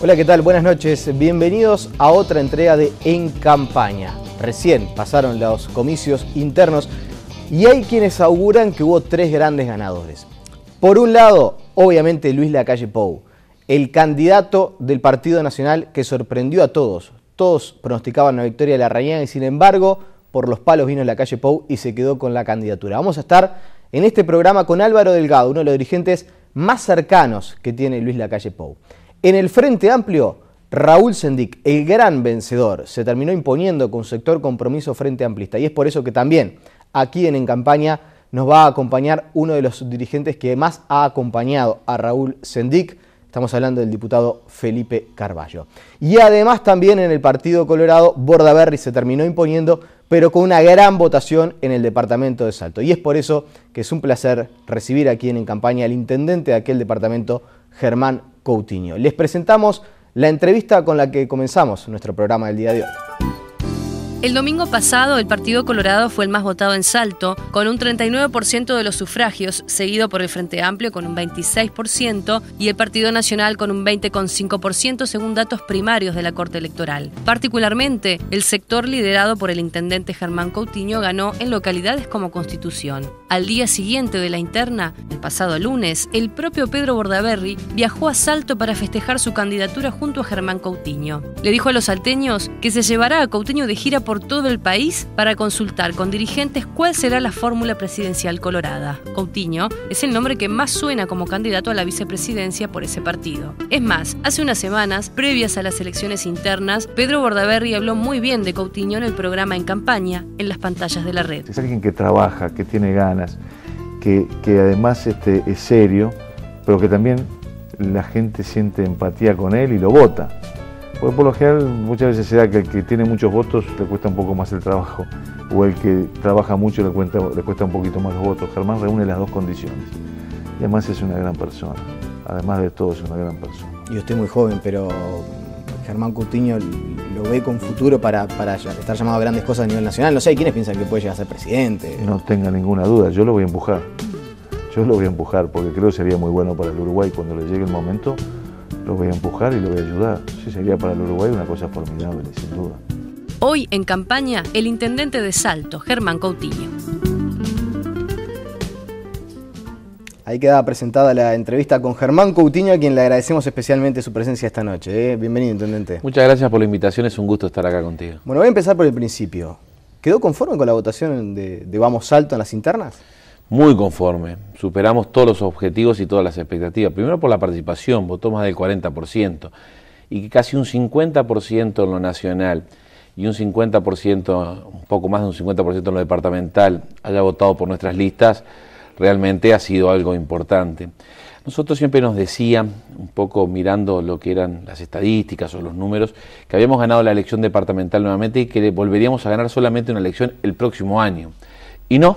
Hola, ¿qué tal? Buenas noches. Bienvenidos a otra entrega de En Campaña. Recién pasaron los comicios internos y hay quienes auguran que hubo tres grandes ganadores. Por un lado, obviamente Luis Lacalle Pou, el candidato del Partido Nacional que sorprendió a todos. Todos pronosticaban la victoria de la Reina y sin embargo, por los palos vino la calle Pou y se quedó con la candidatura. Vamos a estar en este programa con Álvaro Delgado, uno de los dirigentes más cercanos que tiene Luis Lacalle Pou. En el Frente Amplio, Raúl Sendic, el gran vencedor, se terminó imponiendo con sector compromiso Frente Amplista. Y es por eso que también aquí en En Campaña nos va a acompañar uno de los dirigentes que más ha acompañado a Raúl Sendic Estamos hablando del diputado Felipe Carballo. Y además también en el Partido Colorado, Bordaberry se terminó imponiendo, pero con una gran votación en el departamento de Salto. Y es por eso que es un placer recibir aquí en, campaña al intendente de aquel departamento, Germán Coutinho. Les presentamos la entrevista con la que comenzamos nuestro programa del día de hoy. El domingo pasado, el Partido Colorado fue el más votado en Salto, con un 39% de los sufragios, seguido por el Frente Amplio con un 26% y el Partido Nacional con un 20,5% según datos primarios de la Corte Electoral. Particularmente, el sector liderado por el intendente Germán Coutinho ganó en localidades como Constitución. Al día siguiente de la interna, el pasado lunes, el propio Pedro Bordaberry viajó a Salto para festejar su candidatura junto a Germán Coutinho. Le dijo a los salteños que se llevará a Coutinho de gira por todo el país para consultar con dirigentes cuál será la fórmula presidencial colorada. Coutinho es el nombre que más suena como candidato a la vicepresidencia por ese partido. Es más, hace unas semanas, previas a las elecciones internas, Pedro Bordaberry habló muy bien de Coutinho en el programa En Campaña, en las pantallas de la red. Es alguien que trabaja, que tiene ganas que, además este, es serio, pero que también la gente siente empatía con él y lo vota. Porque por lo general muchas veces se que el que tiene muchos votos le cuesta un poco más el trabajo, o el que trabaja mucho le, cuesta un poquito más los votos. Germán reúne las dos condiciones. Y además es una gran persona. Además de todo es una gran persona. Yo estoy muy joven, pero Germán Coutinho lo ve con futuro para, para, estar llamado a grandes cosas a nivel nacional? No sé, ¿quiénes piensan que puede llegar a ser presidente? No tenga ninguna duda, yo lo voy a empujar. Yo lo voy a empujar porque creo que sería muy bueno para el Uruguay cuando le llegue el momento. Lo voy a empujar y lo voy a ayudar. Sí, sería para el Uruguay una cosa formidable, sin duda. Hoy en campaña, el intendente de Salto, Germán Coutinho. Ahí queda presentada la entrevista con Germán Coutinho, a quien le agradecemos especialmente su presencia esta noche. ¿eh? Bienvenido, Intendente. Muchas gracias por la invitación, es un gusto estar acá contigo. Bueno, voy a empezar por el principio. ¿Quedó conforme con la votación de, Vamos Alto en las internas? Muy conforme. Superamos todos los objetivos y todas las expectativas. Primero por la participación, votó más del 40%, y casi un 50% en lo nacional y un 50%, un poco más de un 50% en lo departamental, haya votado por nuestras listas realmente ha sido algo importante. Nosotros siempre nos decían, un poco mirando lo que eran las estadísticas o los números, que habíamos ganado la elección departamental nuevamente y que volveríamos a ganar solamente una elección el próximo año. Y no,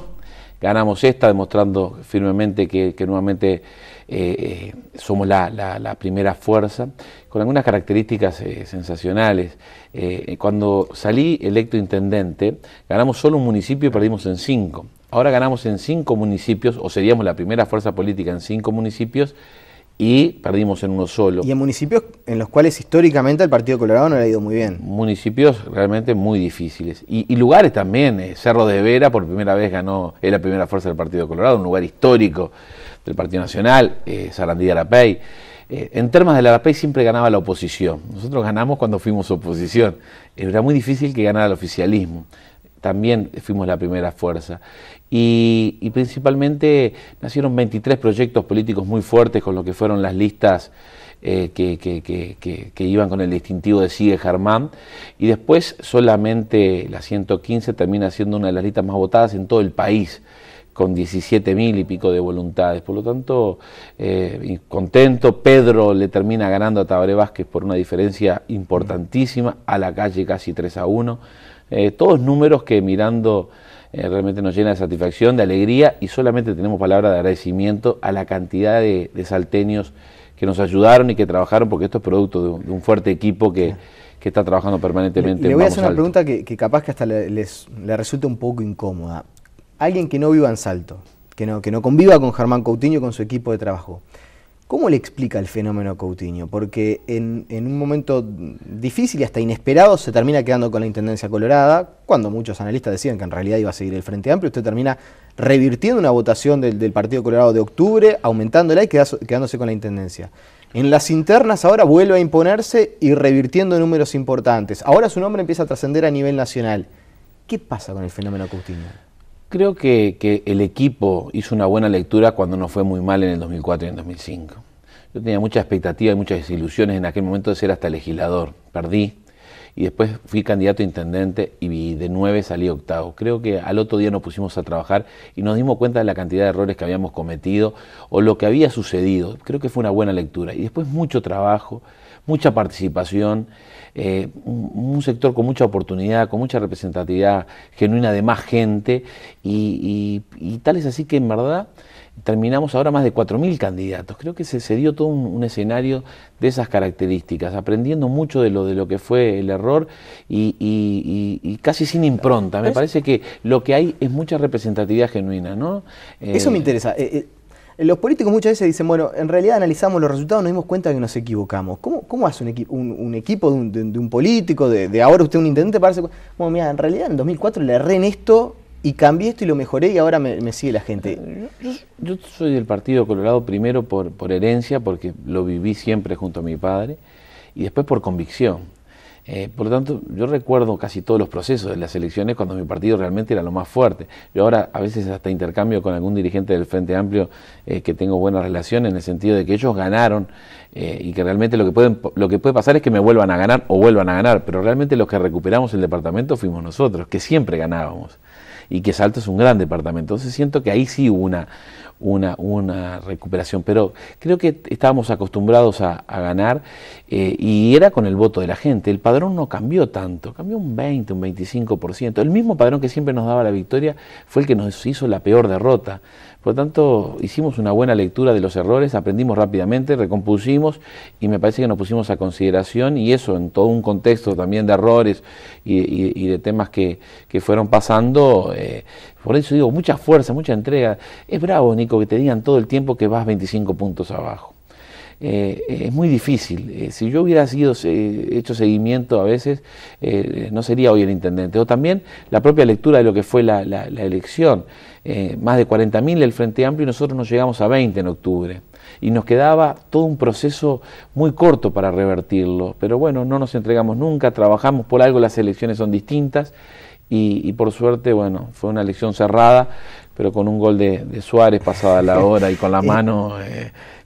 ganamos esta, demostrando firmemente que, nuevamente eh, eh, somos la, primera fuerza, con algunas características eh, sensacionales. cuando salí electo intendente, ganamos solo un municipio y perdimos en cinco. Ahora ganamos en cinco municipios, o seríamos la primera fuerza política en cinco municipios, y perdimos en uno solo. Y en municipios en los cuales históricamente al Partido Colorado no le ha ido muy bien. Municipios realmente muy difíciles. Y, lugares también. Eh, Cerro de Vera por primera vez ganó, es la primera fuerza del Partido Colorado, un lugar histórico del Partido Nacional, eh, Sarandí de Arapey. Eh, en términos de la Arapey siempre ganaba la oposición. Nosotros ganamos cuando fuimos oposición. Era muy difícil que ganara el oficialismo también fuimos la primera fuerza. Y, principalmente nacieron 23 proyectos políticos muy fuertes con lo que fueron las listas eh, que, que, iban con el distintivo de Sigue Germán. Y después solamente la 115 termina siendo una de las listas más votadas en todo el país con 17 mil y pico de voluntades. Por lo tanto, eh, contento, Pedro le termina ganando a Tabaré Vázquez por una diferencia importantísima, a la calle casi 3 a 1 eh, todos números que mirando eh, realmente nos llena de satisfacción, de alegría y solamente tenemos palabras de agradecimiento a la cantidad de, de, salteños que nos ayudaron y que trabajaron, porque esto es producto de un, fuerte equipo que, que, está trabajando permanentemente. Le, voy a hacer una pregunta que, que, capaz que hasta le, les, le resulta un poco incómoda. Alguien que no viva en Salto, que no, que no conviva con Germán Coutinho y con su equipo de trabajo. ¿Cómo le explica el fenómeno Coutinho? Porque en, un momento difícil y hasta inesperado se termina quedando con la Intendencia Colorada, cuando muchos analistas decían que en realidad iba a seguir el Frente Amplio, usted termina revirtiendo una votación del, Partido Colorado de octubre, aumentándola y quedándose con la Intendencia. En las internas ahora vuelve a imponerse y revirtiendo números importantes. Ahora su nombre empieza a trascender a nivel nacional. ¿Qué pasa con el fenómeno Coutinho? Creo que, que, el equipo hizo una buena lectura cuando nos fue muy mal en el 2004 y en el 2005. Yo tenía muchas expectativas y muchas desilusiones en aquel momento de ser hasta legislador. Perdí y después fui candidato a intendente y de nueve salí octavo. Creo que al otro día nos pusimos a trabajar y nos dimos cuenta de la cantidad de errores que habíamos cometido o lo que había sucedido. Creo que fue una buena lectura. Y después mucho trabajo, mucha participación, eh, un, sector con mucha oportunidad, con mucha representatividad genuina de más gente, y, tal es así que en verdad terminamos ahora más de 4.000 candidatos. Creo que se, dio todo un, escenario de esas características, aprendiendo mucho de lo, de lo que fue el error y, casi sin impronta. Me parece que lo que hay es mucha representatividad genuina. ¿no? Eso me eh, interesa. Eh, eh, los políticos muchas veces dicen, bueno, en realidad analizamos los resultados, nos dimos cuenta de que nos equivocamos. ¿Cómo, hace un, equipo de un, político, de, ahora usted un intendente, para darse bueno, mira, en realidad en 2004 le erré en esto y cambié esto y lo mejoré y ahora me, sigue la gente? Eh, yo, soy del Partido Colorado primero por herencia, porque lo viví siempre junto a mi padre, y después por convicción eh, por lo tanto, yo recuerdo casi todos los procesos de las elecciones cuando mi partido realmente era lo más fuerte. Yo ahora a veces hasta intercambio con algún dirigente del Frente Amplio eh, que tengo buena relación en el sentido de que ellos ganaron eh, y que realmente lo que, pueden, lo que puede pasar es que me vuelvan a ganar o vuelvan a ganar, pero realmente los que recuperamos el departamento fuimos nosotros, que siempre ganábamos y que Salto es un gran departamento. Entonces siento que ahí sí hubo una, una, recuperación, pero creo que estábamos acostumbrados a, ganar eh, y era con el voto de la gente. El padrón no cambió tanto, cambió un 20, un 25%. El mismo padrón que siempre nos daba la victoria fue el que nos hizo la peor derrota. Por lo tanto, hicimos una buena lectura de los errores, aprendimos rápidamente, recompusimos y me parece que nos pusimos a consideración y eso en todo un contexto también de errores y, de temas que, fueron pasando. Eh, por eso digo, mucha fuerza, mucha entrega. Es bravo, Nico, que te digan todo el tiempo que vas 25 puntos abajo. Eh, es muy difícil. Eh, si yo hubiera sido, eh, hecho seguimiento a veces, no sería hoy el intendente. O también la propia lectura de lo que fue la, elección. más de 40.000 del Frente Amplio y nosotros nos llegamos a 20 en octubre y nos quedaba todo un proceso muy corto para revertirlo. Pero bueno, no nos entregamos nunca, trabajamos por algo, las elecciones son distintas y, por suerte, bueno, fue una elección cerrada, pero con un gol de, Suárez pasada la hora y con la mano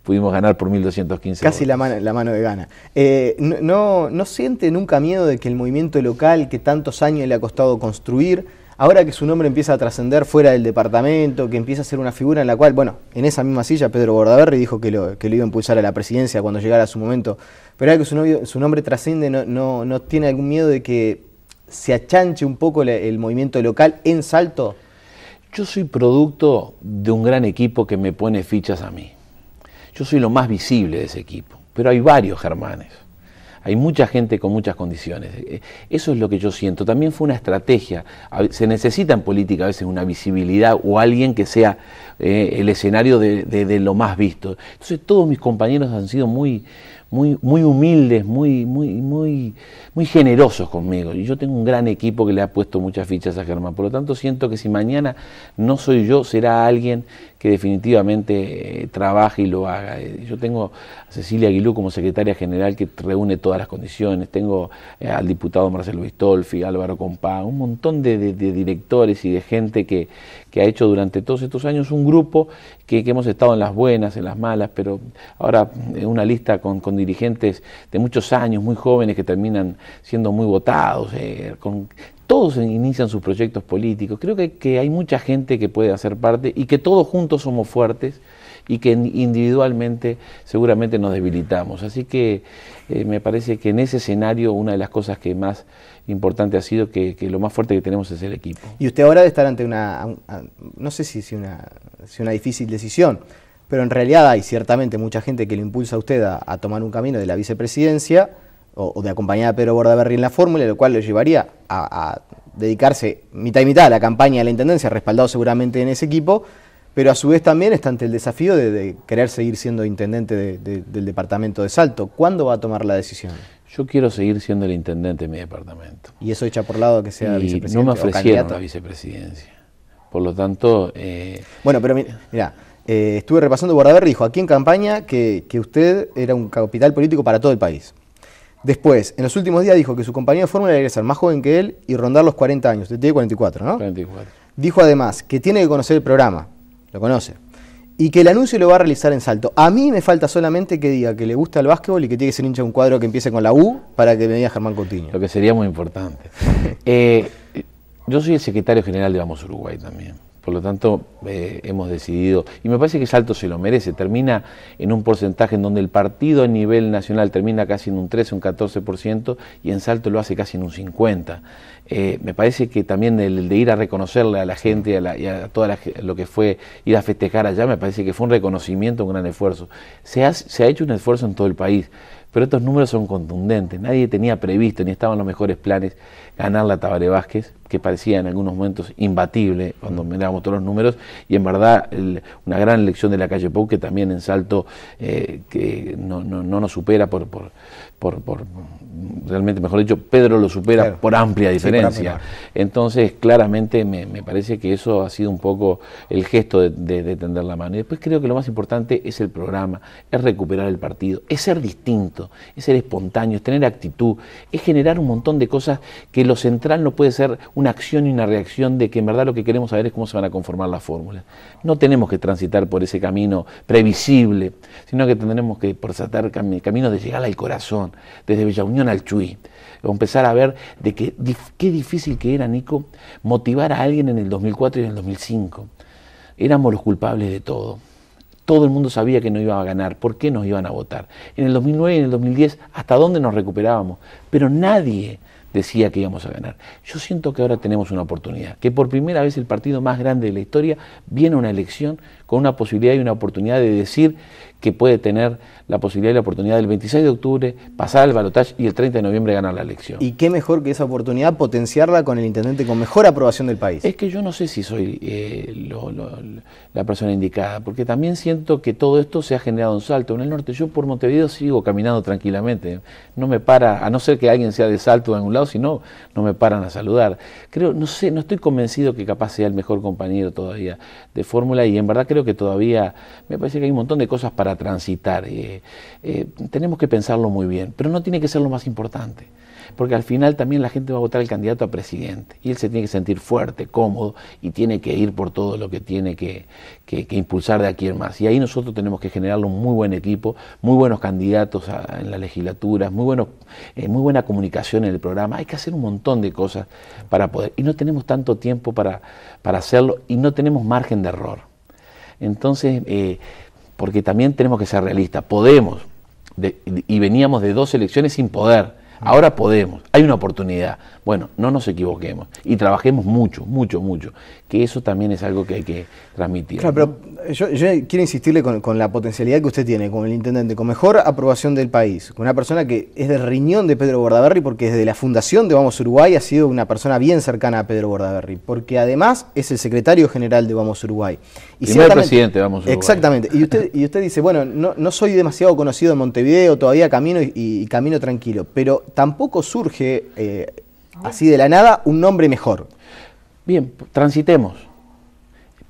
pudimos ganar por 1.215. Casi la mano, la mano de gana. Eh, no, no, siente nunca miedo de que el movimiento local que tantos años le ha costado construir, ahora que su nombre empieza a trascender fuera del departamento, que empieza a ser una figura en la cual, bueno, en esa misma silla Pedro Bordaberry dijo que lo, iba a impulsar a la presidencia cuando llegara su momento, pero ahora que su, nombre trasciende, no, no, tiene algún miedo de que se achanche un poco el movimiento local en salto? Yo soy producto de un gran equipo que me pone fichas a mí. Yo soy lo más visible de ese equipo, pero hay varios Germanes. Hay mucha gente con muchas condiciones. E, eso es lo que yo siento. También fue una estrategia. Se necesita en política a veces una visibilidad o alguien que sea eh, el escenario de, lo más visto. Entonces todos mis compañeros han sido muy, muy, humildes, muy, muy, muy, muy generosos conmigo. Y yo tengo un gran equipo que le ha puesto muchas fichas a Germán. Por lo tanto, siento que si mañana no soy yo, será alguien que definitivamente eh, trabaje y lo haga. Eh, yo tengo a Cecilia Aguilú como secretaria general que reúne todas las condiciones. Tengo eh, al diputado Marcelo Bistolfi, Álvaro Compá, un montón de, directores y de gente que, ha hecho durante todos estos años un grupo que, hemos estado en las buenas, en las malas, pero ahora una lista con, con dirigentes de muchos años, muy jóvenes, que terminan siendo muy votados, eh, con, todos inician sus proyectos políticos. Creo que, hay mucha gente que puede hacer parte y que todos juntos somos fuertes y que individualmente seguramente nos debilitamos. Así que eh, me parece que en ese escenario una de las cosas que más importante ha sido que, lo más fuerte que tenemos es el equipo. Y usted ahora debe estar ante una, no sé si, si una, si una difícil decisión, pero en realidad hay ciertamente mucha gente que le impulsa a usted a, tomar un camino de la vicepresidencia o, de acompañar a Pedro Bordaberry en la fórmula, lo cual lo llevaría a, dedicarse mitad y mitad a la campaña de la Intendencia, respaldado seguramente en ese equipo, pero a su vez también está ante el desafío de, querer seguir siendo intendente del departamento de Salto. ¿Cuándo va a tomar la decisión? Yo quiero seguir siendo el intendente de mi departamento. ¿Y eso echa por lado que sea vicepresidente? No me ofrecieron vicepresidencia. Por lo tanto. Eh, bueno, pero mira, eh, estuve repasando, Bordaberry dijo aquí en campaña que, usted era un capital político para todo el país. Después, en los últimos días dijo que su compañero de fórmula era ser más joven que él y rondar los 40 años. Tiene 44, ¿no? 44. Dijo además que tiene que conocer el programa. Lo conoce. Y que el anuncio lo va a realizar en salto. A mí me falta solamente que diga que le gusta el básquetbol y que tiene que ser hincha de un cuadro que empiece con la U para que me diga Germán Coutinho. Lo que sería muy importante. Eh, yo soy el secretario general de Vamos Uruguay también. Por lo tanto, eh, hemos decidido, y me parece que Salto se lo merece, termina en un porcentaje en donde el partido a nivel nacional termina casi en un 13, un 14%, y en Salto lo hace casi en un 50%. Eh, me parece que también el, de ir a reconocerle a la gente a y a toda lo que fue ir a festejar allá, me parece que fue un reconocimiento, un gran esfuerzo. Se ha, se ha hecho un esfuerzo en todo el país, pero estos números son contundentes. Nadie tenía previsto, ni estaban los mejores planes, ganar la Tabare Vázquez, que parecía en algunos momentos imbatible cuando mm. mirábamos todos los números, y en verdad una gran elección de la calle Pou, que también en salto eh, que no, nos supera por por, realmente, mejor dicho, Pedro lo supera por amplia diferencia. Entonces, claramente me, parece que eso ha sido un poco el gesto de, tender la mano. Y después creo que lo más importante es el programa, es recuperar el partido, es ser distinto, es ser espontáneo, es tener actitud, es generar un montón de cosas que lo central no puede ser una acción y una reacción de que en verdad lo que queremos saber es cómo se van a conformar las fórmulas. No tenemos que transitar por ese camino previsible, sino que tendremos que por caminos de llegar al corazón desde Bella Unión al Chuy. Empezar a ver de qué, difícil que era, Nico, motivar a alguien en el 2004 y en el 2005. Éramos los culpables de todo. Todo el mundo sabía que no iba a ganar. ¿Por qué nos iban a votar? En el 2009 y en el 2010, ¿hasta dónde nos recuperábamos? Pero nadie decía que íbamos a ganar. Yo siento que ahora tenemos una oportunidad, que por primera vez el partido más grande de la historia viene a una elección con una posibilidad y una oportunidad de decir que puede tener la posibilidad y la oportunidad del 26 de octubre pasar al balotaje y el 30 de noviembre ganar la elección. ¿Y qué mejor que esa oportunidad potenciarla con el intendente con mejor aprobación del país? Es que yo no sé si soy eh, la persona indicada, porque también siento que todo esto se ha generado un Salto, en el norte. Yo por Montevideo sigo caminando tranquilamente, no me para, a no ser que alguien sea de Salto en algún lado, sino no, no me paran a saludar. Creo, no sé, no estoy convencido que capaz sea el mejor compañero todavía de fórmula y en verdad creo que todavía me parece que hay un montón de cosas para transitar. Eh, eh, tenemos que pensarlo muy bien, pero no tiene que ser lo más importante, porque al final también la gente va a votar el candidato a presidente y él se tiene que sentir fuerte, cómodo y tiene que ir por todo lo que tiene que, impulsar de aquí en más. Y ahí nosotros tenemos que generar un muy buen equipo, muy buenos candidatos en la legislaturas, muy, eh, muy buena comunicación en el programa. Hay que hacer un montón de cosas para poder, y no tenemos tanto tiempo para, para hacerlo y no tenemos margen de error. Entonces, porque también tenemos que ser realistas. Podemos, y veníamos de dos elecciones sin poder. Ahora podemos, hay una oportunidad. Bueno, no nos equivoquemos y trabajemos mucho, mucho, mucho. Que eso también es algo que hay que transmitir. Claro, pero yo, quiero insistirle con, la potencialidad que usted tiene como el intendente, con mejor aprobación del país, con una persona que es de riñón de Pedro Bordaberry, porque desde la fundación de Vamos Uruguay ha sido una persona bien cercana a Pedro Bordaberry, porque además es el secretario general de Vamos Uruguay. Y Primer presidente de Vamos Uruguay. Exactamente. Y usted, y usted dice, bueno, no, soy demasiado conocido en Montevideo, todavía camino y, y camino tranquilo, pero tampoco surge eh, ah. así de la nada un nombre mejor. Bien, transitemos.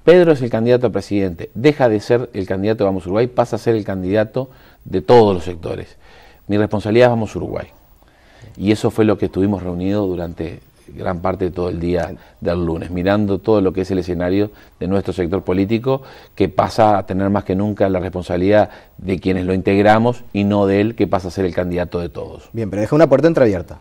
Pedro es el candidato a presidente, deja de ser el candidato de Vamos Uruguay, pasa a ser el candidato de todos los sectores. Mi responsabilidad es Vamos Uruguay. Y eso fue lo que estuvimos reunidos durante gran parte de todo el día del lunes, mirando todo lo que es el escenario de nuestro sector político, que pasa a tener más que nunca la responsabilidad de quienes lo integramos y no de él, que pasa a ser el candidato de todos. Bien, pero deja una puerta entreabierta.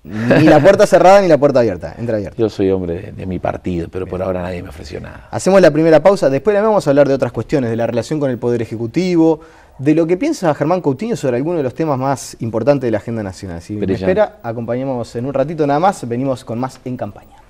Ni la puerta cerrada ni la puerta abierta, entreabierta. Yo soy hombre de, mi partido, pero por ahora nadie me ofreció nada. Hacemos la primera pausa, después vamos a hablar de otras cuestiones, de la relación con el Poder Ejecutivo, de lo que piensa Germán Coutinho sobre alguno de los temas más importantes de la agenda nacional. Si me espera, acompañemos en un ratito nada más, venimos con más en campaña.